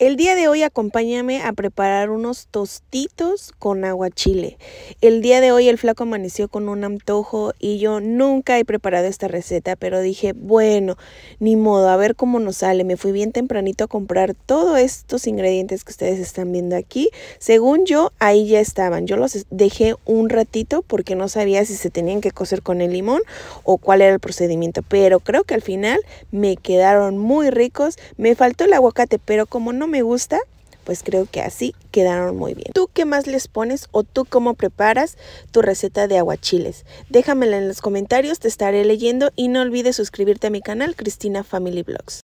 El día de hoy acompáñame a preparar unos tostitos con agua chile, El día de hoy el flaco amaneció con un antojo y yo nunca he preparado esta receta, pero dije, bueno, ni modo, a ver cómo nos sale. Me fui bien tempranito a comprar todos estos ingredientes que ustedes están viendo aquí. Según yo, ahí ya estaban. Yo los dejé un ratito porque no sabía si se tenían que cocer con el limón o cuál era el procedimiento, pero creo que al final me quedaron muy ricos. Me faltó el aguacate, pero como no me gusta, pues creo que así quedaron muy bien. ¿Tú qué más les pones o tú cómo preparas tu receta de aguachiles? Déjamela en los comentarios, te estaré leyendo y no olvides suscribirte a mi canal Cristina Family Blogs.